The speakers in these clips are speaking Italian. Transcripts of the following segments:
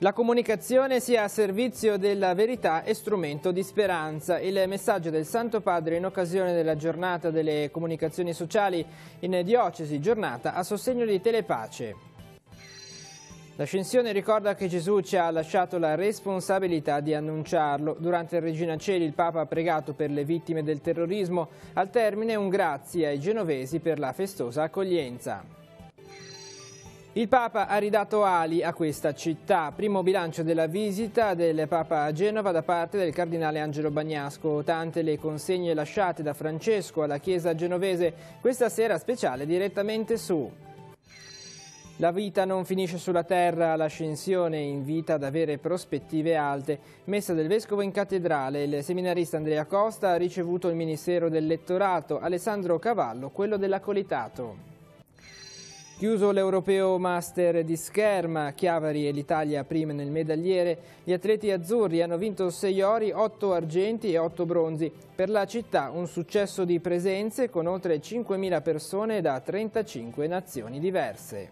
La comunicazione sia a servizio della verità e strumento di speranza. Il messaggio del Santo Padre in occasione della giornata delle comunicazioni sociali in diocesi, giornata a sostegno di Telepace. L'ascensione ricorda che Gesù ci ha lasciato la responsabilità di annunciarlo. Durante il Regina Cieli il Papa ha pregato per le vittime del terrorismo, al termine un grazie ai genovesi per la festosa accoglienza. Il Papa ha ridato ali a questa città, primo bilancio della visita del Papa a Genova da parte del Cardinale Angelo Bagnasco, tante le consegne lasciate da Francesco alla Chiesa genovese, questa sera speciale direttamente su la vita non finisce sulla terra, l'ascensione invita ad avere prospettive alte. Messa del Vescovo in cattedrale, il seminarista Andrea Costa ha ricevuto il Ministero del Lettorato, Alessandro Cavallo quello dell'accolitato. Chiuso l'Europeo Master di scherma, Chiavari e l'Italia prime nel medagliere, gli atleti azzurri hanno vinto 6 ori, 8 argenti e 8 bronzi. Per la città un successo di presenze con oltre 5.000 persone da 35 nazioni diverse.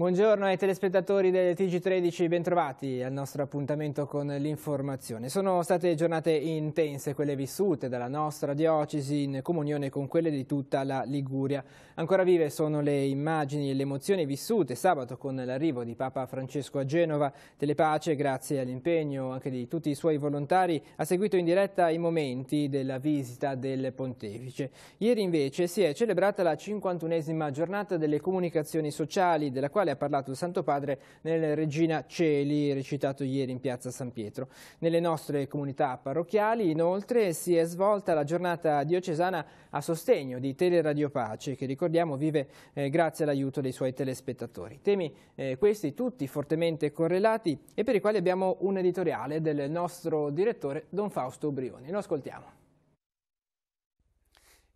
Buongiorno ai telespettatori del TG13, bentrovati al nostro appuntamento con l'informazione. Sono state giornate intense quelle vissute dalla nostra diocesi in comunione con quelle di tutta la Liguria. Ancora vive sono le immagini e le emozioni vissute sabato con l'arrivo di Papa Francesco a Genova. Telepace, grazie all'impegno anche di tutti i suoi volontari, ha seguito in diretta i momenti della visita del pontefice. Ieri invece si è celebrata la 51esima giornata delle comunicazioni sociali, della quale quale ha parlato il Santo Padre nel Regina Celi, recitato ieri in piazza San Pietro. Nelle nostre comunità parrocchiali, inoltre, si è svolta la giornata diocesana a sostegno di Teleradio Pace, che ricordiamo vive eh, grazie all'aiuto dei suoi telespettatori. Temi eh, questi tutti fortemente correlati e per i quali abbiamo un editoriale del nostro direttore Don Fausto Brioni. Lo ascoltiamo.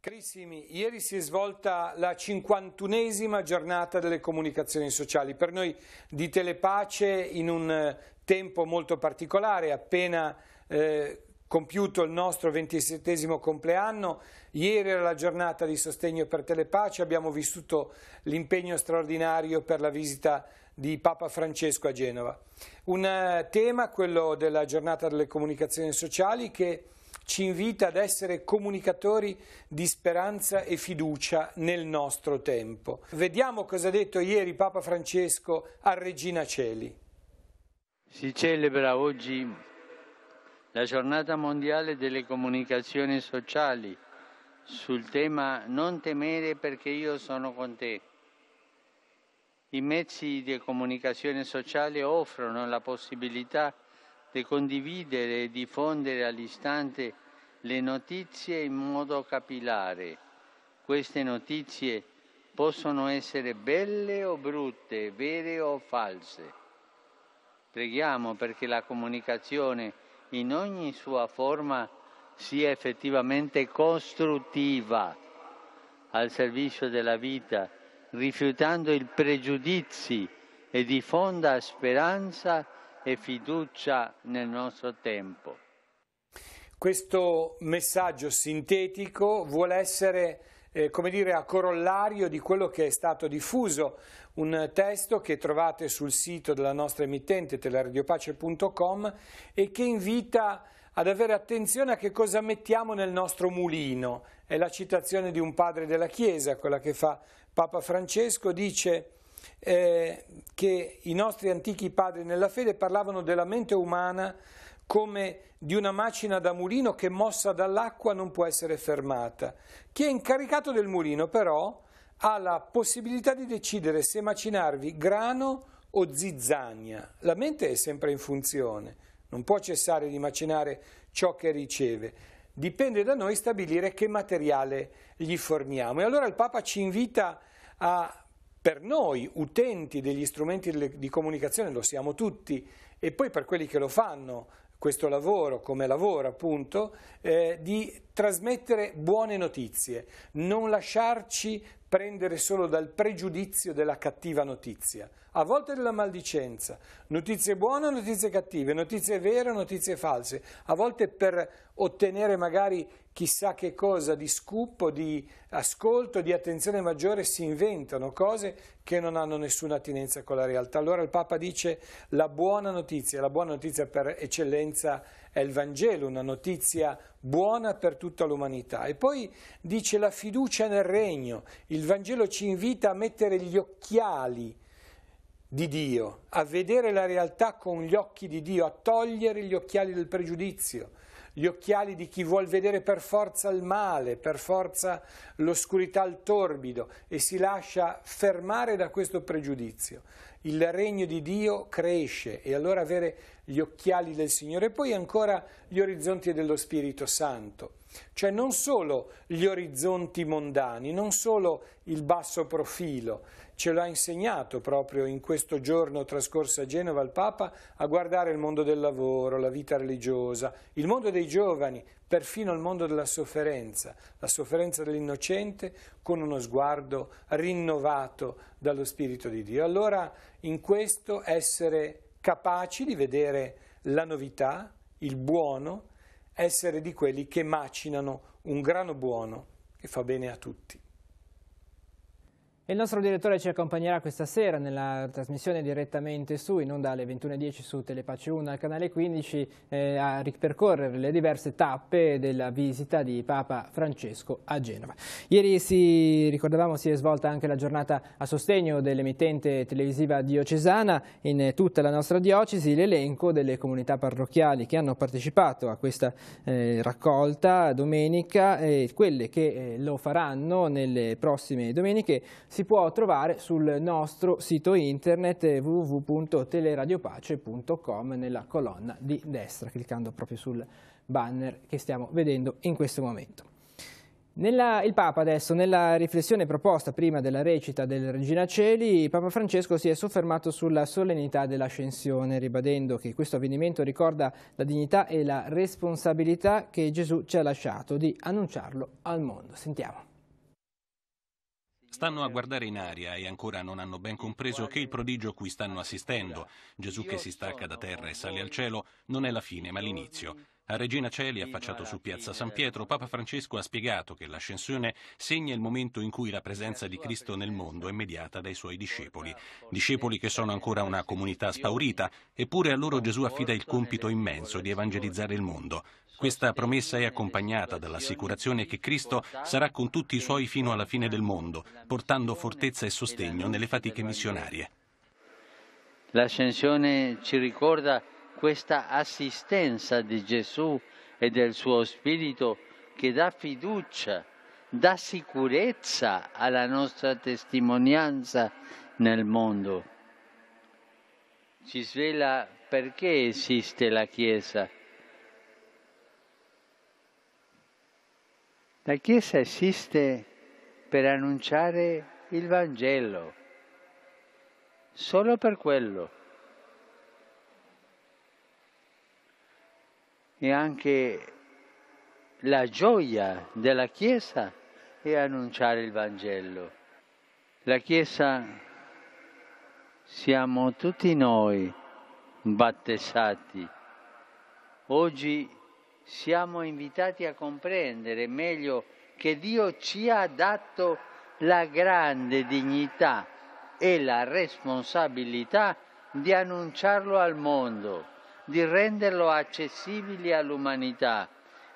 Carissimi, ieri si è svolta la 51esima giornata delle comunicazioni sociali. Per noi di Telepace in un eh, tempo molto particolare, appena eh, compiuto il nostro 27 compleanno, ieri era la giornata di sostegno per Telepace, abbiamo vissuto l'impegno straordinario per la visita di Papa Francesco a Genova. Un eh, tema, quello della giornata delle comunicazioni sociali, che ci invita ad essere comunicatori di speranza e fiducia nel nostro tempo. Vediamo cosa ha detto ieri Papa Francesco a Regina Celi. Si celebra oggi la giornata mondiale delle comunicazioni sociali sul tema Non temere perché io sono con te. I mezzi di comunicazione sociale offrono la possibilità di condividere e diffondere all'istante le notizie in modo capillare. Queste notizie possono essere belle o brutte, vere o false. Preghiamo perché la comunicazione in ogni sua forma sia effettivamente costruttiva al servizio della vita, rifiutando i pregiudizi e diffonda speranza e fiducia nel nostro tempo. Questo messaggio sintetico vuole essere eh, come dire, a corollario di quello che è stato diffuso, un testo che trovate sul sito della nostra emittente teleradiopace.com e che invita ad avere attenzione a che cosa mettiamo nel nostro mulino. È la citazione di un padre della Chiesa, quella che fa Papa Francesco, dice eh, che i nostri antichi padri nella fede parlavano della mente umana come di una macina da mulino che mossa dall'acqua non può essere fermata. Chi è incaricato del mulino però ha la possibilità di decidere se macinarvi grano o zizzania. La mente è sempre in funzione, non può cessare di macinare ciò che riceve. Dipende da noi stabilire che materiale gli forniamo. E allora il Papa ci invita a per noi utenti degli strumenti di comunicazione, lo siamo tutti, e poi per quelli che lo fanno, questo lavoro come lavoro appunto, eh, di trasmettere buone notizie, non lasciarci prendere solo dal pregiudizio della cattiva notizia, a volte della maldicenza, notizie buone, o notizie cattive, notizie vere, o notizie false, a volte per ottenere magari chissà che cosa di scoop, di ascolto, di attenzione maggiore, si inventano cose che non hanno nessuna attinenza con la realtà. Allora il Papa dice la buona notizia, la buona notizia per eccellenza è il Vangelo, una notizia buona per tutta l'umanità. E poi dice la fiducia nel regno, il Vangelo ci invita a mettere gli occhiali di Dio, a vedere la realtà con gli occhi di Dio, a togliere gli occhiali del pregiudizio gli occhiali di chi vuol vedere per forza il male, per forza l'oscurità al torbido e si lascia fermare da questo pregiudizio. Il regno di Dio cresce e allora avere gli occhiali del Signore e poi ancora gli orizzonti dello Spirito Santo, cioè non solo gli orizzonti mondani, non solo il basso profilo, ce l'ha insegnato proprio in questo giorno trascorso a Genova il Papa a guardare il mondo del lavoro, la vita religiosa, il mondo dei giovani, perfino il mondo della sofferenza, la sofferenza dell'innocente con uno sguardo rinnovato dallo Spirito di Dio. Allora in questo essere capaci di vedere la novità, il buono, essere di quelli che macinano un grano buono che fa bene a tutti. Il nostro direttore ci accompagnerà questa sera nella trasmissione direttamente su, in onda alle 21.10 su Telepace 1 al canale 15, eh, a ripercorrere le diverse tappe della visita di Papa Francesco a Genova. Ieri si, ricordavamo, si è svolta anche la giornata a sostegno dell'emittente televisiva diocesana in tutta la nostra diocesi, l'elenco delle comunità parrocchiali che hanno partecipato a questa eh, raccolta domenica e quelle che eh, lo faranno nelle prossime domeniche si può trovare sul nostro sito internet www.teleradiopace.com nella colonna di destra, cliccando proprio sul banner che stiamo vedendo in questo momento. Nella, il Papa adesso, nella riflessione proposta prima della recita del Regina Celi, Papa Francesco si è soffermato sulla solennità dell'ascensione, ribadendo che questo avvenimento ricorda la dignità e la responsabilità che Gesù ci ha lasciato di annunciarlo al mondo. Sentiamo. Stanno a guardare in aria e ancora non hanno ben compreso che il prodigio cui stanno assistendo, Gesù che si stacca da terra e sale al cielo, non è la fine ma l'inizio. A Regina Celi, affacciato su Piazza San Pietro, Papa Francesco ha spiegato che l'ascensione segna il momento in cui la presenza di Cristo nel mondo è mediata dai suoi discepoli. Discepoli che sono ancora una comunità spaurita, eppure a loro Gesù affida il compito immenso di evangelizzare il mondo. Questa promessa è accompagnata dall'assicurazione che Cristo sarà con tutti i suoi fino alla fine del mondo, portando fortezza e sostegno nelle fatiche missionarie. L'ascensione ci ricorda questa assistenza di Gesù e del suo Spirito che dà fiducia, dà sicurezza alla nostra testimonianza nel mondo. Ci svela perché esiste la Chiesa La Chiesa esiste per annunciare il Vangelo, solo per quello. E anche la gioia della Chiesa è annunciare il Vangelo. La Chiesa siamo tutti noi battesati. Oggi siamo invitati a comprendere meglio che Dio ci ha dato la grande dignità e la responsabilità di annunciarlo al mondo, di renderlo accessibile all'umanità.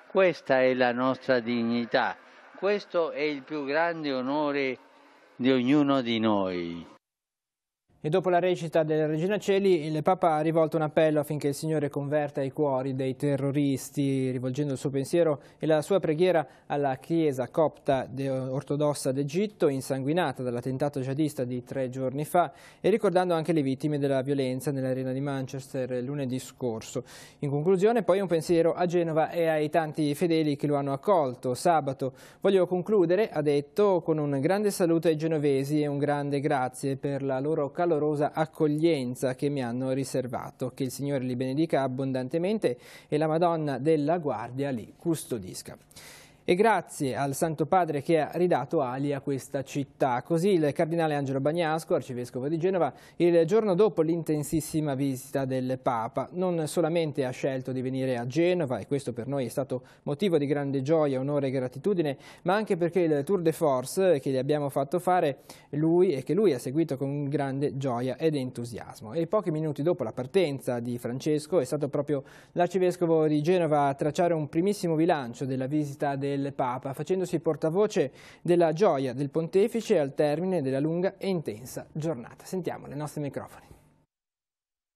Questa è la nostra dignità, questo è il più grande onore di ognuno di noi. E dopo la recita della Regina Celi, il Papa ha rivolto un appello affinché il Signore converta i cuori dei terroristi, rivolgendo il suo pensiero e la sua preghiera alla chiesa copta ortodossa d'Egitto, insanguinata dall'attentato jihadista di tre giorni fa, e ricordando anche le vittime della violenza nell'arena di Manchester lunedì scorso. In conclusione, poi un pensiero a Genova e ai tanti fedeli che lo hanno accolto sabato. Voglio concludere, ha detto, con un grande saluto ai genovesi e un grande grazie per la loro calore calorosa accoglienza che mi hanno riservato. Che il Signore li benedica abbondantemente e la Madonna della Guardia li custodisca e grazie al Santo Padre che ha ridato ali a questa città. Così il Cardinale Angelo Bagnasco, arcivescovo di Genova, il giorno dopo l'intensissima visita del Papa, non solamente ha scelto di venire a Genova, e questo per noi è stato motivo di grande gioia, onore e gratitudine, ma anche perché il Tour de Force che gli abbiamo fatto fare lui e che lui ha seguito con grande gioia ed entusiasmo. E pochi minuti dopo la partenza di Francesco è stato proprio l'arcivescovo di Genova a tracciare un primissimo bilancio della visita del del Papa, facendosi portavoce della gioia del pontefice al termine della lunga e intensa giornata. Sentiamo le nostre microfoni.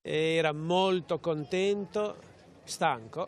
Era molto contento, stanco,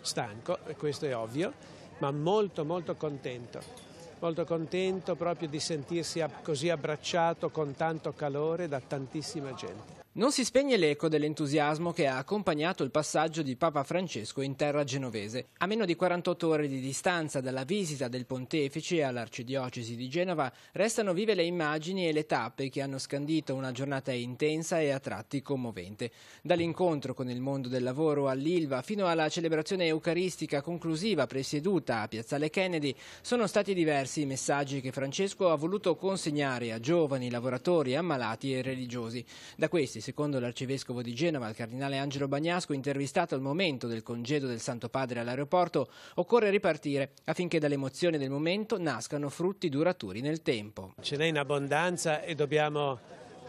stanco, questo è ovvio, ma molto molto contento. Molto contento proprio di sentirsi così abbracciato con tanto calore da tantissima gente. Non si spegne l'eco dell'entusiasmo che ha accompagnato il passaggio di Papa Francesco in terra genovese. A meno di 48 ore di distanza dalla visita del pontefice all'arcidiocesi di Genova, restano vive le immagini e le tappe che hanno scandito una giornata intensa e a tratti commovente. Dall'incontro con il mondo del lavoro all'Ilva fino alla celebrazione eucaristica conclusiva presieduta a Piazzale Kennedy, sono stati diversi i messaggi che Francesco ha voluto consegnare a giovani, lavoratori, ammalati e religiosi. Da questi secondo l'arcivescovo di Genova, il cardinale Angelo Bagnasco, intervistato al momento del congedo del Santo Padre all'aeroporto, occorre ripartire affinché dalle emozioni del momento nascano frutti duraturi nel tempo. Ce n'è in abbondanza e dobbiamo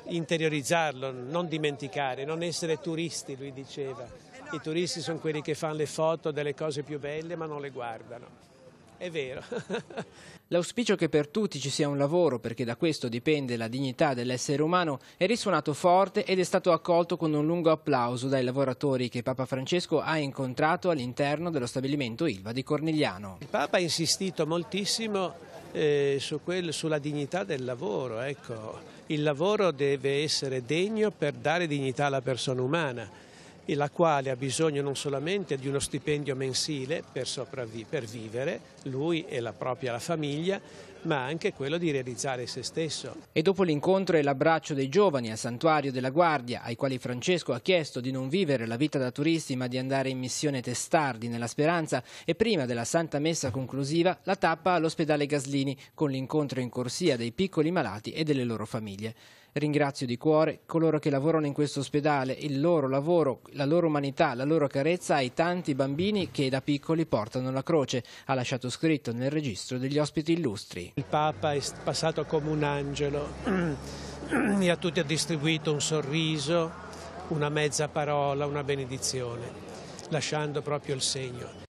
interiorizzarlo, non dimenticare, non essere turisti, lui diceva. I turisti sono quelli che fanno le foto delle cose più belle ma non le guardano. È vero. L'auspicio che per tutti ci sia un lavoro, perché da questo dipende la dignità dell'essere umano, è risuonato forte ed è stato accolto con un lungo applauso dai lavoratori che Papa Francesco ha incontrato all'interno dello stabilimento Ilva di Cornigliano. Il Papa ha insistito moltissimo eh, su quel, sulla dignità del lavoro. Ecco. Il lavoro deve essere degno per dare dignità alla persona umana e la quale ha bisogno non solamente di uno stipendio mensile per, per vivere, lui e la propria la famiglia, ma anche quello di realizzare se stesso. E dopo l'incontro e l'abbraccio dei giovani al santuario della Guardia, ai quali Francesco ha chiesto di non vivere la vita da turisti ma di andare in missione testardi nella speranza, e prima della Santa Messa conclusiva la tappa all'ospedale Gaslini, con l'incontro in corsia dei piccoli malati e delle loro famiglie. Ringrazio di cuore coloro che lavorano in questo ospedale, il loro lavoro, la loro umanità, la loro carezza ai tanti bambini che da piccoli portano la croce, ha lasciato scritto nel registro degli ospiti illustri. Il Papa è passato come un angelo e a tutti ha distribuito un sorriso, una mezza parola, una benedizione, lasciando proprio il segno.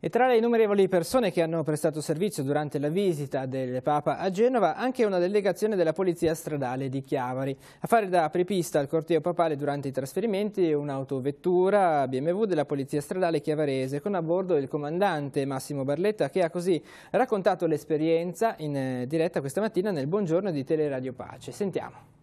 E tra le innumerevoli persone che hanno prestato servizio durante la visita del Papa a Genova, anche una delegazione della Polizia Stradale di Chiavari. A fare da apripista al corteo papale durante i trasferimenti un'autovettura BMW della Polizia Stradale Chiavarese con a bordo il comandante Massimo Barletta che ha così raccontato l'esperienza in eh, diretta questa mattina nel Buongiorno di Teleradio Pace. Sentiamo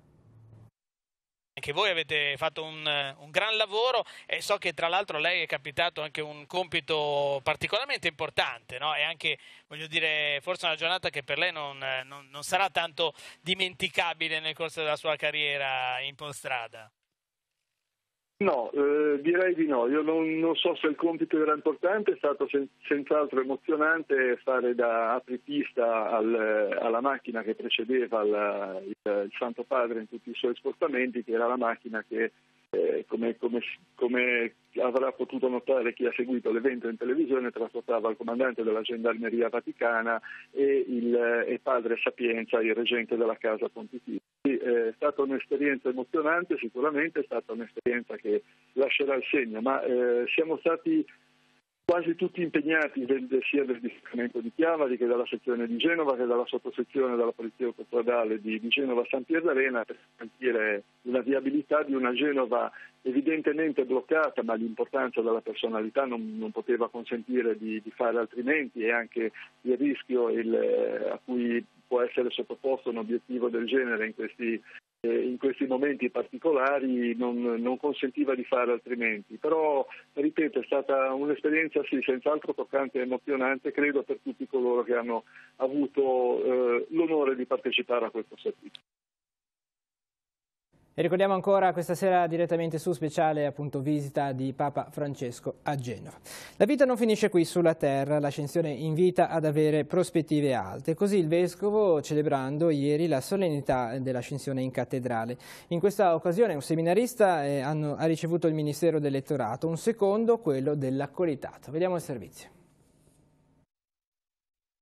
anche voi avete fatto un, eh, un, gran lavoro e so che tra l'altro a lei è capitato anche un compito particolarmente importante no? e anche, voglio dire, forse una giornata che per lei non, eh, non, non sarà tanto dimenticabile nel corso della sua carriera in Polstrada. No, eh, direi di no. Io non, non, so se il compito era importante, è stato sen- senz'altro emozionante fare da apripista al, alla macchina che precedeva il, il, il Santo Padre in tutti i suoi spostamenti, che era la macchina che eh, come, come, come, avrà potuto notare chi ha seguito l'evento in televisione, trasportava il comandante della Gendarmeria Vaticana e, il, eh, e padre Sapienza, il regente della casa pontificia. Eh, è stata un'esperienza emozionante, sicuramente è stata un'esperienza che lascerà il segno, ma eh, siamo stati quasi tutti impegnati sia del distaccamento di Chiavari che dalla sezione di Genova che dalla sottosezione della polizia autostradale di, Genova San Pierdarena per garantire la viabilità di una Genova evidentemente bloccata ma l'importanza della personalità non, non poteva consentire di, di, fare altrimenti e anche il rischio il, eh, a cui può essere sottoposto un obiettivo del genere in questi eh, in questi momenti particolari non, non, consentiva di fare altrimenti. Però, ripeto, è stata un'esperienza sì, senz'altro toccante e emozionante, credo per tutti coloro che hanno avuto eh, l'onore di partecipare a questo servizio. E ricordiamo ancora questa sera direttamente su speciale appunto visita di Papa Francesco a Genova. La vita non finisce qui sulla terra, l'ascensione invita ad avere prospettive alte. Così il Vescovo celebrando ieri la solennità dell'ascensione in cattedrale. In questa occasione un seminarista eh, hanno, ha ricevuto il Ministero dell'Elettorato, un secondo quello dell'Accolitato. Vediamo il servizio.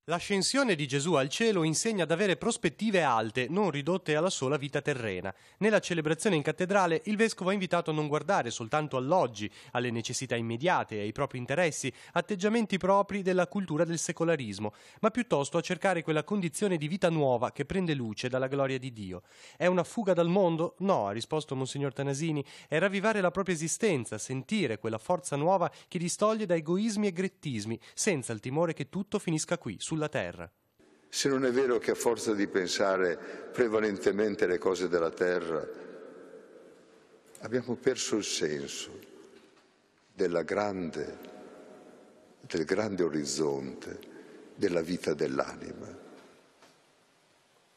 L'ascensione di Gesù al cielo insegna ad avere prospettive alte, non ridotte alla sola vita terrena. Nella celebrazione in cattedrale il vescovo ha invitato a non guardare soltanto all'oggi, alle necessità immediate, ai propri interessi, atteggiamenti propri della cultura del secolarismo, ma piuttosto a cercare quella condizione di vita nuova che prende luce dalla gloria di Dio. È una fuga dal mondo? No, ha risposto Monsignor Tanasini, è ravvivare la propria esistenza, sentire quella forza nuova che distoglie da egoismi e grettismi, senza il timore che tutto finisca qui sulla terra. Se non è vero che a forza di pensare prevalentemente alle cose della terra, abbiamo perso il senso grande, del grande orizzonte della vita dell'anima.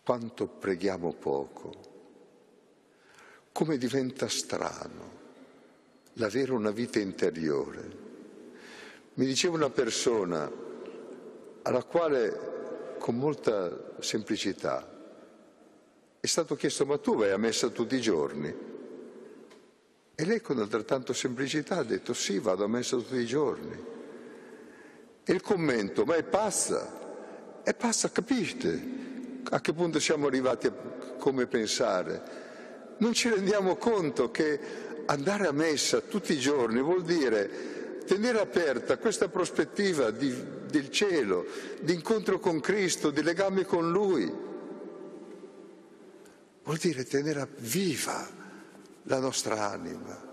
Quanto preghiamo poco, come diventa strano l'avere una vita interiore. Mi diceva una persona, alla quale con molta semplicità è stato chiesto ma tu vai a messa tutti i giorni? E lei con altrettanto semplicità ha detto sì, vado a messa tutti i giorni. E il commento, ma è pazza, è pazza, capite a che punto siamo arrivati a come pensare? Non ci rendiamo conto che andare a messa tutti i giorni vuol dire tenere aperta questa prospettiva di, del cielo, di incontro con Cristo, di legame con Lui, vuol dire tenere viva la nostra anima.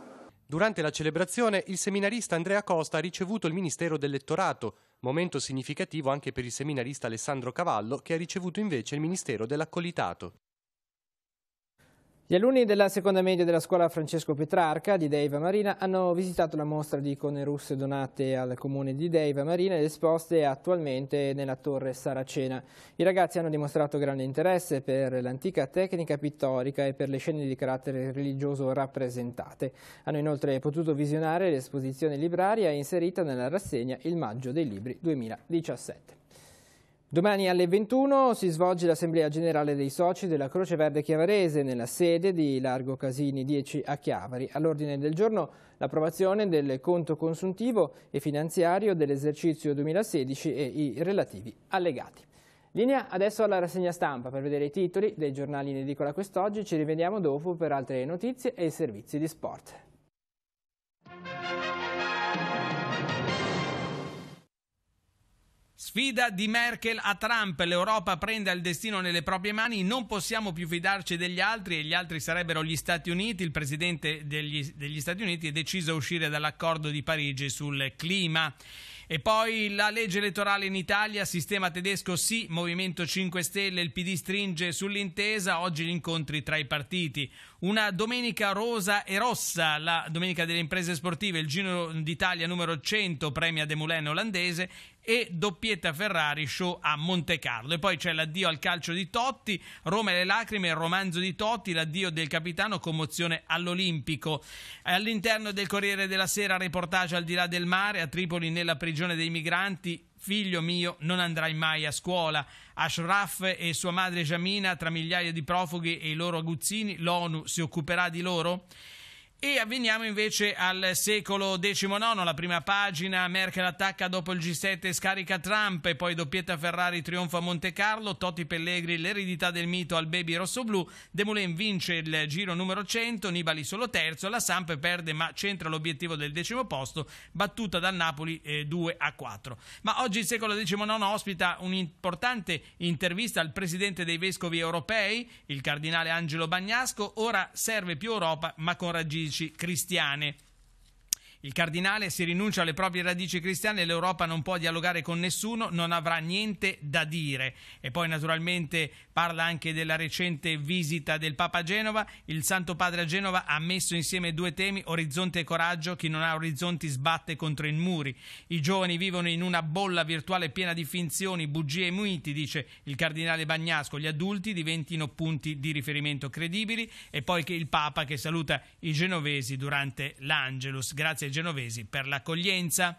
Durante la celebrazione il seminarista Andrea Costa ha ricevuto il Ministero del Lettorato, momento significativo anche per il seminarista Alessandro Cavallo che ha ricevuto invece il Ministero dell'Accolitato. Gli alunni della seconda media della scuola Francesco Petrarca di Deiva Marina hanno visitato la mostra di icone russe donate al comune di Deiva Marina ed esposte attualmente nella torre Saracena. I ragazzi hanno dimostrato grande interesse per l'antica tecnica pittorica e per le scene di carattere religioso rappresentate. Hanno inoltre potuto visionare l'esposizione libraria inserita nella rassegna Il Maggio dei Libri 2017. Domani alle 21 si svolge l'Assemblea Generale dei Soci della Croce Verde Chiavarese nella sede di Largo Casini 10 a Chiavari. All'ordine del giorno l'approvazione del conto consuntivo e finanziario dell'esercizio 2016 e i relativi allegati. Linea adesso alla rassegna stampa per vedere i titoli dei giornali in edicola quest'oggi. Ci rivediamo dopo per altre notizie e servizi di sport. Sfida di Merkel a Trump, l'Europa prende il destino nelle proprie mani, non possiamo più fidarci degli altri e gli altri sarebbero gli Stati Uniti, il presidente degli, degli Stati Uniti è deciso a uscire dall'accordo di Parigi sul clima. E poi la legge elettorale in Italia, sistema tedesco sì, Movimento 5 Stelle, il PD stringe sull'intesa, oggi gli incontri tra i partiti. Una domenica rosa e rossa, la domenica delle imprese sportive, il Giro d'Italia numero 100, premia De Moulin olandese e doppietta Ferrari show a Monte Carlo. E poi c'è l'addio al calcio di Totti, Roma e le lacrime, il romanzo di Totti, l'addio del capitano, commozione all'Olimpico. All'interno del Corriere della Sera, reportage al di là del mare, a Tripoli nella prigione dei migranti, figlio mio, non andrai mai a scuola. Ashraf e sua madre Jamina, tra migliaia di profughi e i loro aguzzini, l'ONU si occuperà di loro? E avveniamo invece al secolo XIX, la prima pagina, Merkel attacca dopo il G7, scarica Trump e poi doppietta Ferrari trionfa a Monte Carlo, Totti Pellegri l'eredità del mito al baby rossoblu, De Moulin vince il giro numero 100, Nibali solo terzo, la Samp perde ma centra l'obiettivo del decimo posto, battuta dal Napoli eh, 2 a 4. Ma oggi il secolo XIX ospita un'importante intervista al presidente dei vescovi europei, il cardinale Angelo Bagnasco, ora serve più Europa ma con raggi 14 cristiane. Il cardinale se rinuncia alle proprie radici cristiane, l'Europa non può dialogare con nessuno, non avrà niente da dire. E poi naturalmente parla anche della recente visita del Papa a Genova. Il Santo Padre a Genova ha messo insieme due temi, orizzonte e coraggio. Chi non ha orizzonti sbatte contro i muri. I giovani vivono in una bolla virtuale piena di finzioni, bugie e muiti, dice il cardinale Bagnasco. Gli adulti diventino punti di riferimento credibili. E poi che il Papa che saluta i genovesi durante l'Angelus. Grazie A genovesi per l'accoglienza.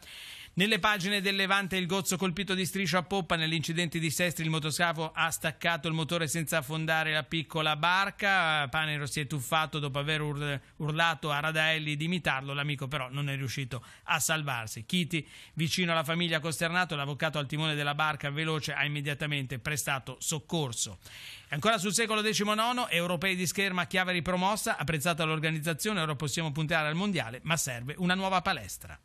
Nelle pagine del Levante il gozzo colpito di striscia a poppa nell'incidente di Sestri il motoscafo ha staccato il motore senza affondare la piccola barca. Panero si è tuffato dopo aver ur- urlato a Radaelli di imitarlo, l'amico però non è riuscito a salvarsi. Chiti, vicino alla famiglia costernato, l'avvocato al timone della barca veloce ha immediatamente prestato soccorso. Ancora sul secolo XIX, europei di scherma, chiave ripromossa, apprezzata l'organizzazione, ora possiamo puntare al mondiale, ma serve una nuova palestra.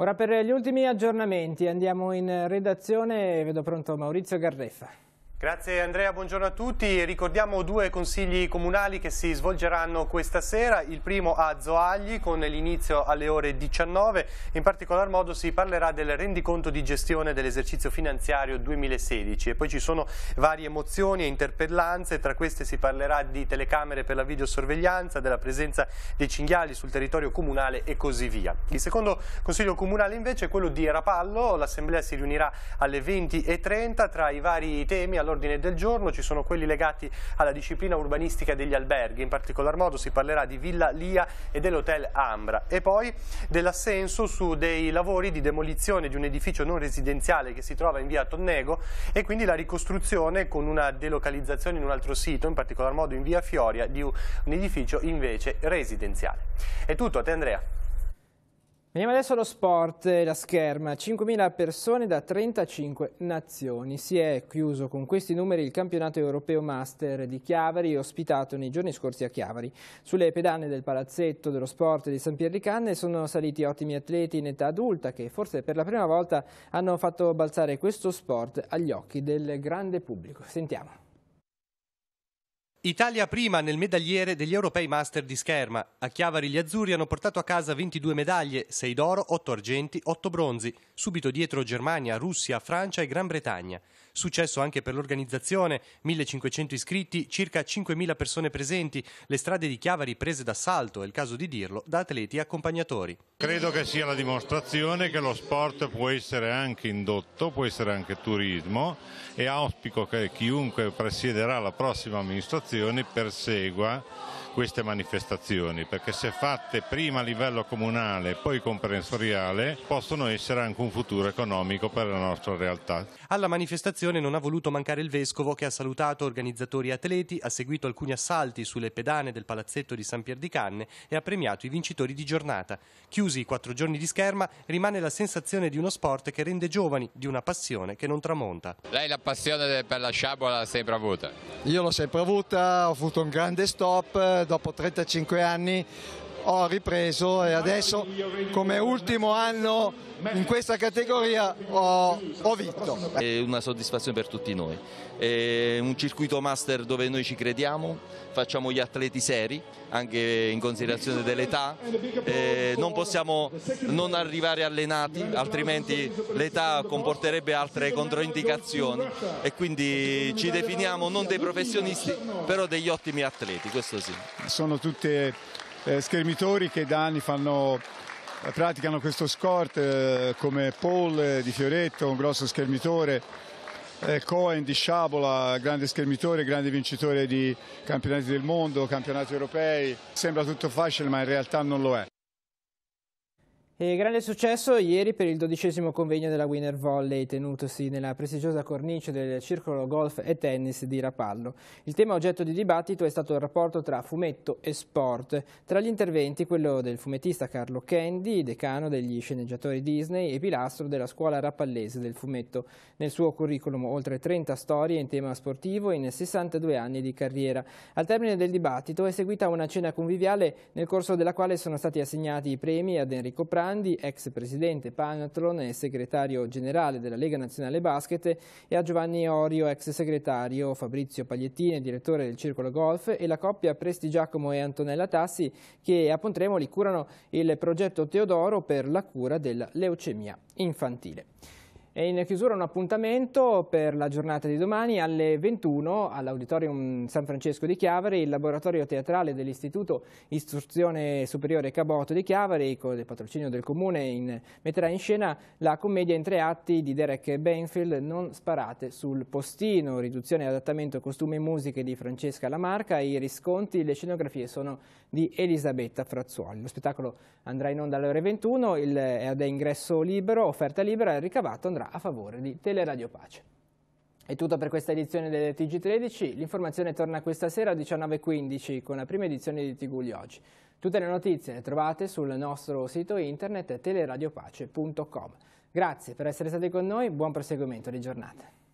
Ora per gli ultimi aggiornamenti andiamo in redazione e vedo pronto Maurizio Garreffa. Grazie Andrea, buongiorno a tutti. Ricordiamo due consigli comunali che si svolgeranno questa sera. Il primo a Zoagli con l'inizio alle ore 19. In particolar modo si parlerà del rendiconto di gestione dell'esercizio finanziario 2016 e poi ci sono varie mozioni e interpellanze. Tra queste si parlerà di telecamere per la videosorveglianza, della presenza dei cinghiali sul territorio comunale e così via. Il secondo consiglio comunale invece è quello di Rapallo. L'assemblea si riunirà alle 20.30 tra i vari temi all'ordine del giorno ci sono quelli legati alla disciplina urbanistica degli alberghi, in particolar modo si parlerà di Villa Lia e dell'Hotel Ambra e poi dell'assenso su dei lavori di demolizione di un edificio non residenziale che si trova in via Tonnego e quindi la ricostruzione con una delocalizzazione in un altro sito, in particolar modo in via Fioria, di un edificio invece residenziale. È tutto, a te Andrea. Veniamo adesso allo sport, la scherma, 5.000 persone da 35 nazioni. Si è chiuso con questi numeri il campionato europeo master di Chiavari, ospitato nei giorni scorsi a Chiavari. Sulle pedane del palazzetto dello sport di San Pierricanne sono saliti ottimi atleti in età adulta che forse per la prima volta hanno fatto balzare questo sport agli occhi del grande pubblico. Sentiamo. Italia prima nel medagliere degli europei master di scherma. A Chiavari gli azzurri hanno portato a casa 22 medaglie, 6 d'oro, 8 argenti, 8 bronzi, subito dietro Germania, Russia, Francia e Gran Bretagna. Successo anche per l'organizzazione, 1500 iscritti, circa 5000 persone presenti, le strade di Chiavari prese d'assalto, è il caso di dirlo, da atleti e accompagnatori. Credo che sia la dimostrazione che lo sport può essere anche indotto, può essere anche turismo e auspico che chiunque presiederà la prossima amministrazione persegua queste manifestazioni perché se fatte prima a livello comunale e poi comprensoriale possono essere anche un futuro economico per la nostra realtà. Alla manifestazione non ha voluto mancare il vescovo che ha salutato organizzatori e atleti, ha seguito alcuni assalti sulle pedane del palazzetto di San Pier di Canne e ha premiato i vincitori di giornata. Chiusi i quattro giorni di scherma rimane la sensazione di uno sport che rende giovani, di una passione che non tramonta. Lei la passione per la sciabola l'ha sempre avuta? Io l'ho sempre avuta, ho avuto un grande stop dopo 35 anni ho ripreso e adesso come ultimo anno in questa categoria ho, ho vinto. È una soddisfazione per tutti noi, è un circuito master dove noi ci crediamo, facciamo gli atleti seri anche in considerazione dell'età, eh, non possiamo non arrivare allenati altrimenti l'età comporterebbe altre controindicazioni e quindi ci definiamo non dei professionisti però degli ottimi atleti, questo sì. Sono tutte eh, schermitori che da anni fanno, praticano questo scort eh, come Paul eh, di Fioretto, un grosso schermitore, eh, Cohen di Sciabola, grande schermitore, grande vincitore di campionati del mondo, campionati europei. Sembra tutto facile ma in realtà non lo è. E grande successo ieri per il dodicesimo convegno della Winner Volley tenutosi nella prestigiosa cornice del circolo golf e tennis di Rapallo. Il tema oggetto di dibattito è stato il rapporto tra fumetto e sport. Tra gli interventi quello del fumettista Carlo Candy, decano degli sceneggiatori Disney e pilastro della scuola rapallese del fumetto. Nel suo curriculum oltre 30 storie in tema sportivo in 62 anni di carriera. Al termine del dibattito è seguita una cena conviviale nel corso della quale sono stati assegnati i premi ad Enrico Prati, Grandi, ex presidente Panathlon e segretario generale della Lega Nazionale Basket, e a Giovanni Orio, ex segretario, Fabrizio Pagliettini, direttore del Circolo Golf, e la coppia Presti Giacomo e Antonella Tassi, che a Pontremoli curano il progetto Teodoro per la cura della leucemia infantile. E in chiusura un appuntamento per la giornata di domani alle 21 all'Auditorium San Francesco di Chiavari, il laboratorio teatrale dell'Istituto Istruzione Superiore Caboto di Chiavari, con il patrocinio del Comune, in, metterà in scena la commedia in tre atti di Derek Benfield, Non sparate sul postino, riduzione e adattamento costume e musiche di Francesca Lamarca, i risconti, le scenografie sono di Elisabetta Frazzuoli. Lo spettacolo andrà in onda alle ore 21, il, è ad ingresso libero, offerta libera, il ricavato andrà a favore di Teleradio Pace. È tutto per questa edizione del TG13, l'informazione torna questa sera alle 19.15 con la prima edizione di Tguli oggi. Tutte le notizie le trovate sul nostro sito internet teleradiopace.com. Grazie per essere stati con noi, buon proseguimento di giornata.